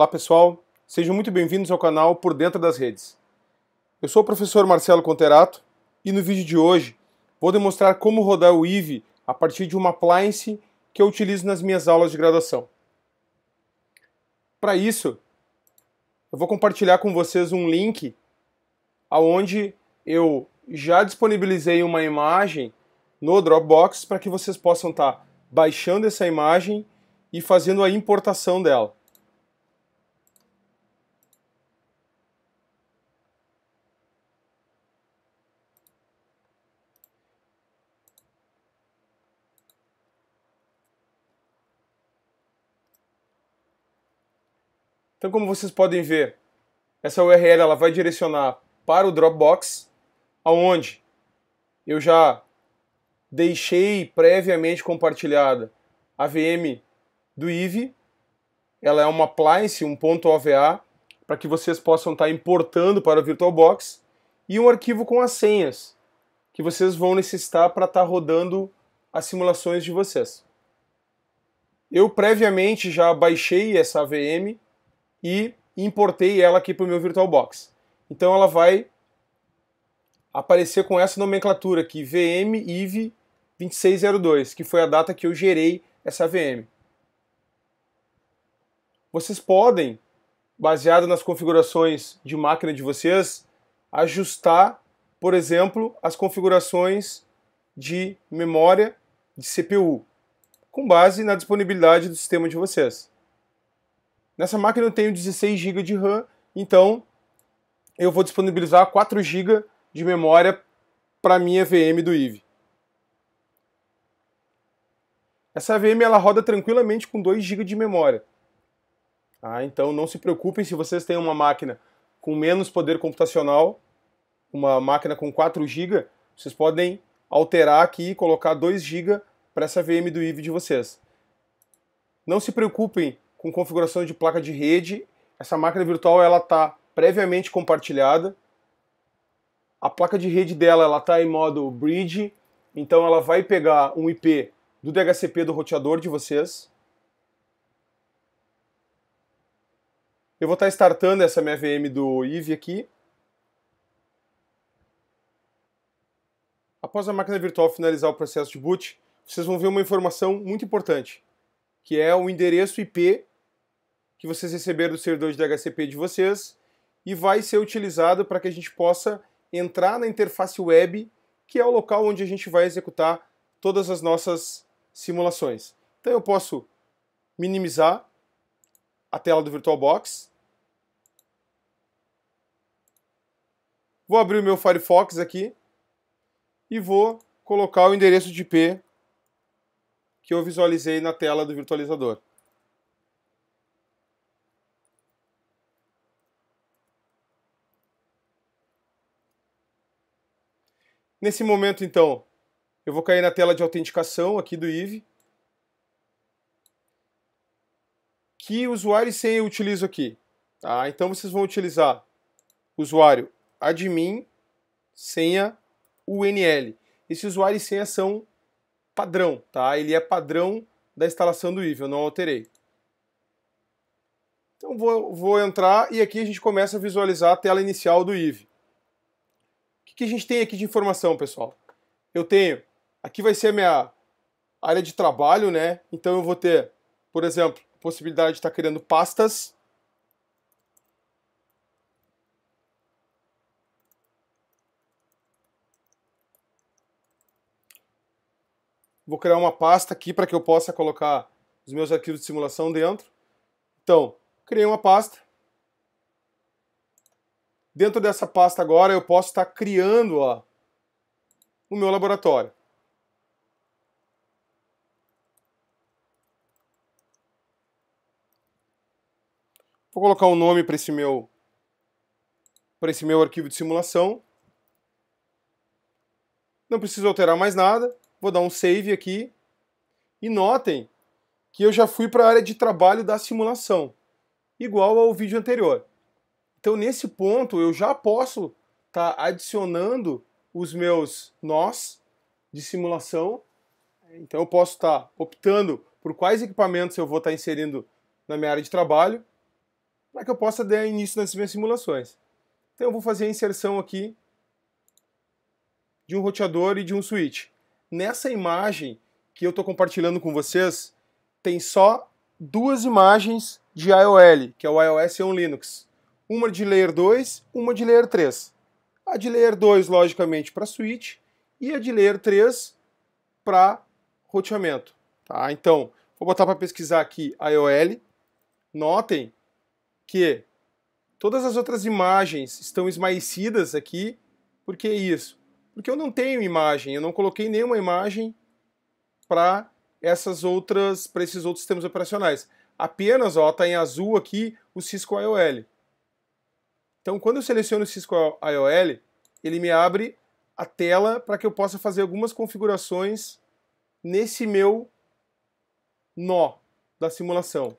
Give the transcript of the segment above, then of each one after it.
Olá pessoal, sejam muito bem-vindos ao canal Por Dentro das Redes. Eu sou o professor Marcelo Conterato e no vídeo de hoje vou demonstrar como rodar o IVE a partir de uma appliance que eu utilizo nas minhas aulas de graduação. Para isso, eu vou compartilhar com vocês um link aonde eu já disponibilizei uma imagem no Dropbox para que vocês possam estar tá baixando essa imagem e fazendo a importação dela. Então, como vocês podem ver, essa URL ela vai direcionar para o Dropbox, aonde eu já deixei previamente compartilhada a VM do IVE. Ela é uma appliance, um ponto .ova, para que vocês possam estar importando para o VirtualBox e um arquivo com as senhas que vocês vão necessitar para estar rodando as simulações de vocês. Eu previamente já baixei essa VM e importei ela aqui para o meu VirtualBox. Então ela vai aparecer com essa nomenclatura aqui, VM IV 2602, que foi a data que eu gerei essa VM. Vocês podem, baseado nas configurações de máquina de vocês, ajustar, por exemplo, as configurações de memória de CPU, com base na disponibilidade do sistema de vocês. Nessa máquina eu tenho 16 GB de RAM, então eu vou disponibilizar 4 GB de memória para minha VM do IVE. Essa VM ela roda tranquilamente com 2 GB de memória. Ah, então não se preocupem se vocês têm uma máquina com menos poder computacional, uma máquina com 4 GB, vocês podem alterar aqui e colocar 2 GB para essa VM do IVE de vocês. Não se preocupem com configuração de placa de rede. Essa máquina virtual ela está previamente compartilhada. A placa de rede dela ela está em modo bridge, então ela vai pegar um IP do DHCP do roteador de vocês. Eu vou estar tá startando essa minha VM do IVE aqui. Após a máquina virtual finalizar o processo de boot, vocês vão ver uma informação muito importante, que é o endereço IP que vocês receberam do servidor de DHCP de vocês e vai ser utilizado para que a gente possa entrar na interface web, que é o local onde a gente vai executar todas as nossas simulações. Então eu posso minimizar a tela do VirtualBox. Vou abrir o meu Firefox aqui e vou colocar o endereço de IP que eu visualizei na tela do virtualizador. Nesse momento, então, eu vou cair na tela de autenticação aqui do IVE. Que usuário e senha eu utilizo aqui? Tá? Então vocês vão utilizar usuário admin, senha UNL. Esse usuário e senha são padrão, tá? Ele é padrão da instalação do IVE, eu não alterei. Então vou, vou entrar e aqui a gente começa a visualizar a tela inicial do IVE que a gente tem aqui de informação, pessoal? Eu tenho, aqui vai ser a minha área de trabalho, né? Então eu vou ter, por exemplo, possibilidade de estar tá criando pastas. Vou criar uma pasta aqui para que eu possa colocar os meus arquivos de simulação dentro. Então, criei uma pasta. Dentro dessa pasta agora eu posso estar criando ó, o meu laboratório. Vou colocar um nome para esse meu para esse meu arquivo de simulação. Não preciso alterar mais nada. Vou dar um save aqui. E notem que eu já fui para a área de trabalho da simulação, igual ao vídeo anterior. Então, nesse ponto, eu já posso estar tá adicionando os meus nós de simulação. Então, eu posso estar tá optando por quais equipamentos eu vou estar tá inserindo na minha área de trabalho para que eu possa dar início nas minhas simulações. Então, eu vou fazer a inserção aqui de um roteador e de um switch. Nessa imagem que eu estou compartilhando com vocês, tem só duas imagens de IOL, que é o iOS e o Linux uma de Layer 2, uma de Layer 3. A de Layer 2, logicamente, para switch e a de Layer 3 para roteamento. Tá? Então, vou botar para pesquisar aqui a IOL. Notem que todas as outras imagens estão esmaecidas aqui. Por que isso? Porque eu não tenho imagem, eu não coloquei nenhuma imagem para essas outras, para esses outros sistemas operacionais. Apenas, ó, tá em azul aqui o Cisco IOL. Então, quando eu seleciono o Cisco IOL, ele me abre a tela para que eu possa fazer algumas configurações nesse meu nó da simulação.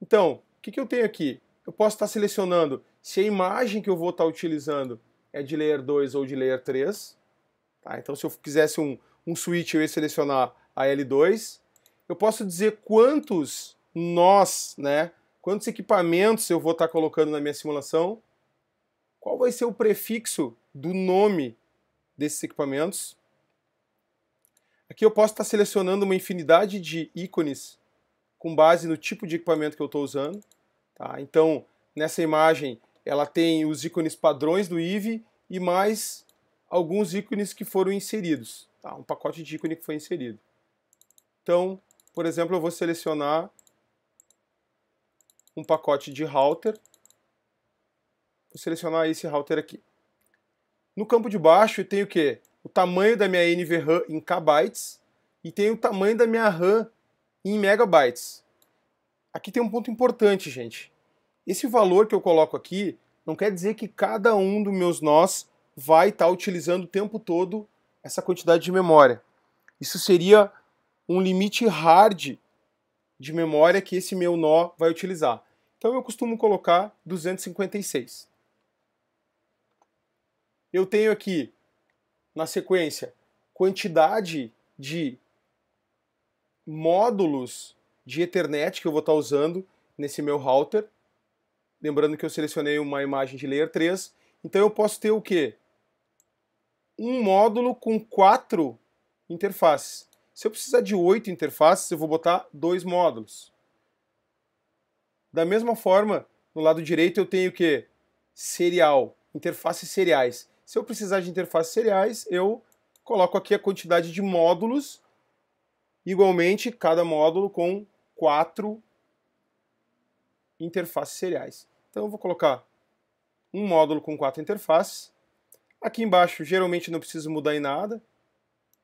Então, o que, que eu tenho aqui? Eu posso estar selecionando se a imagem que eu vou estar utilizando é de Layer 2 ou de Layer 3. Tá? Então, se eu quisesse um, um switch, eu ia selecionar a L2. Eu posso dizer quantos nós, né, quantos equipamentos eu vou estar colocando na minha simulação qual vai ser o prefixo do nome desses equipamentos. Aqui eu posso estar selecionando uma infinidade de ícones com base no tipo de equipamento que eu estou usando. Tá? Então, nessa imagem, ela tem os ícones padrões do IV e mais alguns ícones que foram inseridos. Tá? Um pacote de ícone que foi inserido. Então, por exemplo, eu vou selecionar um pacote de router Vou selecionar esse router aqui. No campo de baixo eu tenho o quê? O tamanho da minha NVRAM em kbytes e tenho o tamanho da minha RAM em megabytes. Aqui tem um ponto importante, gente. Esse valor que eu coloco aqui não quer dizer que cada um dos meus nós vai estar tá utilizando o tempo todo essa quantidade de memória. Isso seria um limite hard de memória que esse meu nó vai utilizar. Então eu costumo colocar 256 eu tenho aqui, na sequência, quantidade de módulos de Ethernet que eu vou estar tá usando nesse meu router. Lembrando que eu selecionei uma imagem de Layer 3. Então eu posso ter o quê? Um módulo com quatro interfaces. Se eu precisar de oito interfaces, eu vou botar dois módulos. Da mesma forma, no lado direito eu tenho o quê? Serial, interfaces seriais. Se eu precisar de interfaces seriais, eu coloco aqui a quantidade de módulos, igualmente cada módulo com quatro interfaces seriais. Então eu vou colocar um módulo com quatro interfaces. Aqui embaixo, geralmente não preciso mudar em nada.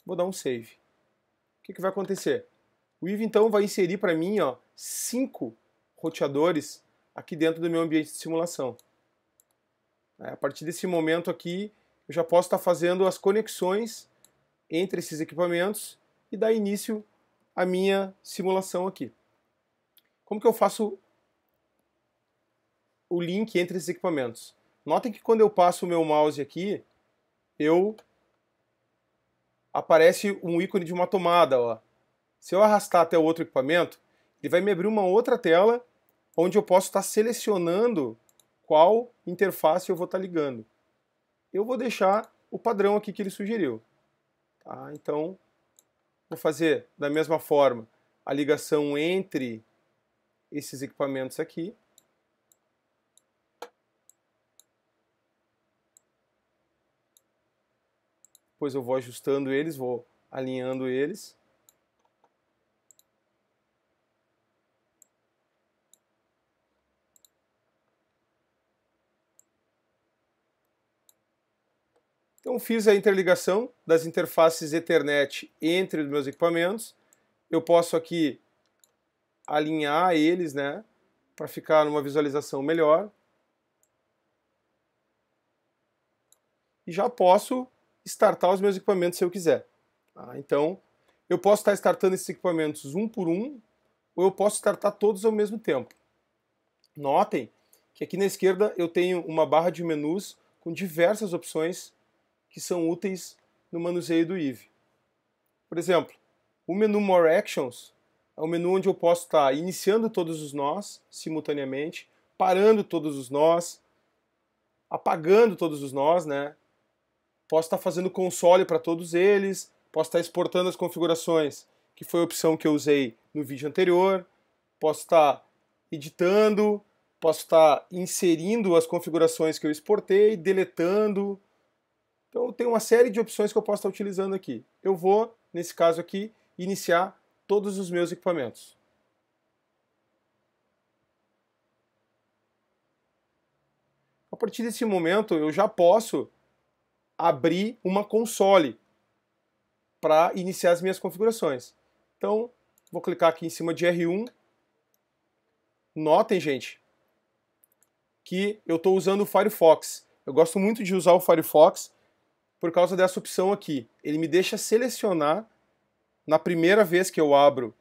Vou dar um save. O que, que vai acontecer? O Eve então vai inserir para mim ó, cinco roteadores aqui dentro do meu ambiente de simulação. Né? A partir desse momento aqui, eu já posso estar fazendo as conexões entre esses equipamentos e dar início à minha simulação aqui. Como que eu faço o link entre esses equipamentos? Notem que quando eu passo o meu mouse aqui, eu aparece um ícone de uma tomada. Ó. Se eu arrastar até o outro equipamento, ele vai me abrir uma outra tela onde eu posso estar selecionando qual interface eu vou estar tá ligando. Eu vou deixar o padrão aqui que ele sugeriu. Tá? Então, vou fazer da mesma forma a ligação entre esses equipamentos aqui. Depois eu vou ajustando eles, vou alinhando eles. Então fiz a interligação das interfaces Ethernet entre os meus equipamentos. Eu posso aqui alinhar eles, né, para ficar numa visualização melhor. E já posso startar os meus equipamentos se eu quiser. Tá? Então, eu posso estar startando esses equipamentos um por um, ou eu posso startar todos ao mesmo tempo. Notem que aqui na esquerda eu tenho uma barra de menus com diversas opções que são úteis no manuseio do Eve. Por exemplo, o menu More Actions é um menu onde eu posso estar iniciando todos os nós simultaneamente, parando todos os nós, apagando todos os nós, né? Posso estar fazendo console para todos eles, posso estar exportando as configurações, que foi a opção que eu usei no vídeo anterior, posso estar editando, posso estar inserindo as configurações que eu exportei, deletando, então tem tenho uma série de opções que eu posso estar utilizando aqui. Eu vou, nesse caso aqui, iniciar todos os meus equipamentos. A partir desse momento eu já posso abrir uma console para iniciar as minhas configurações. Então, vou clicar aqui em cima de R1. Notem, gente, que eu estou usando o Firefox. Eu gosto muito de usar o Firefox por causa dessa opção aqui. Ele me deixa selecionar, na primeira vez que eu abro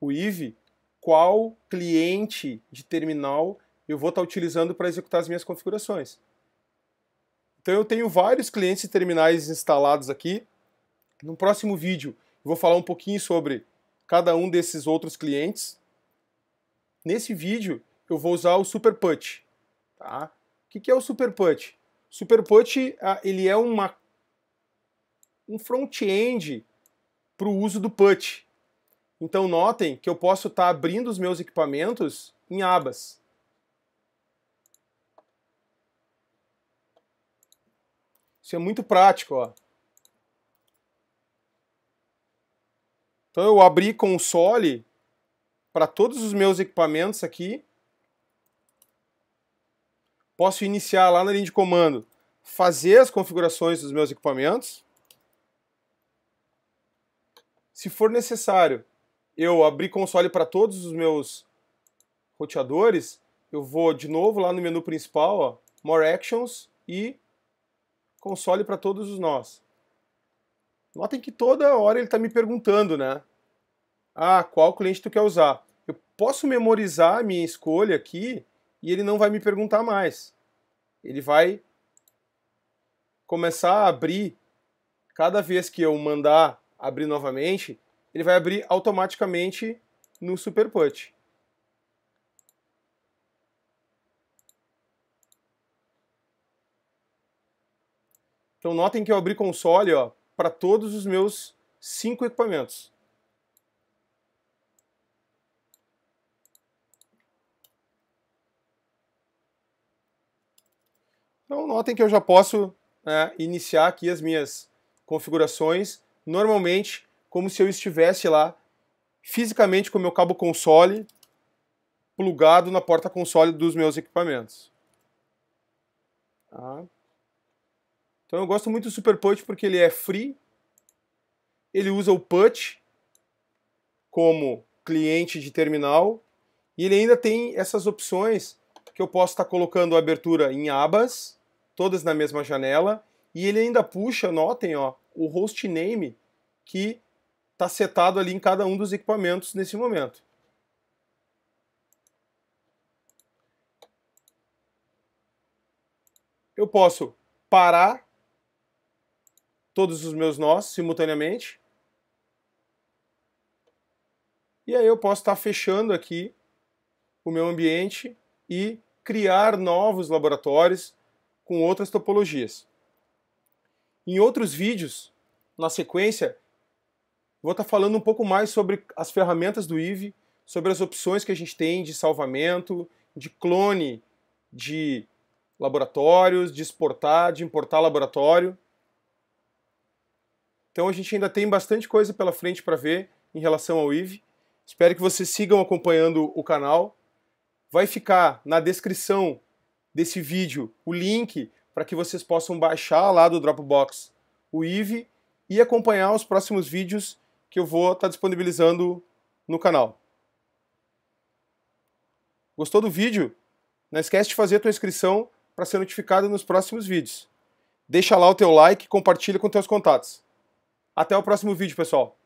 o IV qual cliente de terminal eu vou estar tá utilizando para executar as minhas configurações. Então eu tenho vários clientes e terminais instalados aqui. No próximo vídeo eu vou falar um pouquinho sobre cada um desses outros clientes. Nesse vídeo eu vou usar o SuperPut. Tá? O que é o SuperPut? Super Put ah, ele é uma, um front-end para o uso do Put. Então notem que eu posso estar tá abrindo os meus equipamentos em abas. Isso é muito prático, ó. Então eu abri console para todos os meus equipamentos aqui posso iniciar lá na linha de comando, fazer as configurações dos meus equipamentos. Se for necessário, eu abrir console para todos os meus roteadores, eu vou de novo lá no menu principal, ó, More Actions e console para todos os nós. Notem que toda hora ele está me perguntando, né? Ah, qual cliente tu quer usar? Eu posso memorizar a minha escolha aqui e ele não vai me perguntar mais. Ele vai começar a abrir cada vez que eu mandar abrir novamente, ele vai abrir automaticamente no SuperPut. Então notem que eu abri console para todos os meus cinco equipamentos. Então notem que eu já posso né, iniciar aqui as minhas configurações normalmente como se eu estivesse lá fisicamente com o meu cabo console plugado na porta console dos meus equipamentos. Tá? Então eu gosto muito do Super porque ele é free, ele usa o Put como cliente de terminal e ele ainda tem essas opções que eu posso estar tá colocando a abertura em abas, todas na mesma janela, e ele ainda puxa, notem, ó, o host name que está setado ali em cada um dos equipamentos nesse momento. Eu posso parar todos os meus nós simultaneamente. E aí eu posso estar tá fechando aqui o meu ambiente e criar novos laboratórios com outras topologias. Em outros vídeos, na sequência, vou estar tá falando um pouco mais sobre as ferramentas do IV, sobre as opções que a gente tem de salvamento, de clone de laboratórios, de exportar, de importar laboratório. Então a gente ainda tem bastante coisa pela frente para ver em relação ao IV. Espero que vocês sigam acompanhando o canal. Vai ficar na descrição desse vídeo o link para que vocês possam baixar lá do Dropbox o IV e acompanhar os próximos vídeos que eu vou estar tá disponibilizando no canal. Gostou do vídeo? Não esquece de fazer a tua inscrição para ser notificado nos próximos vídeos. Deixa lá o teu like e compartilha com teus contatos. Até o próximo vídeo, pessoal!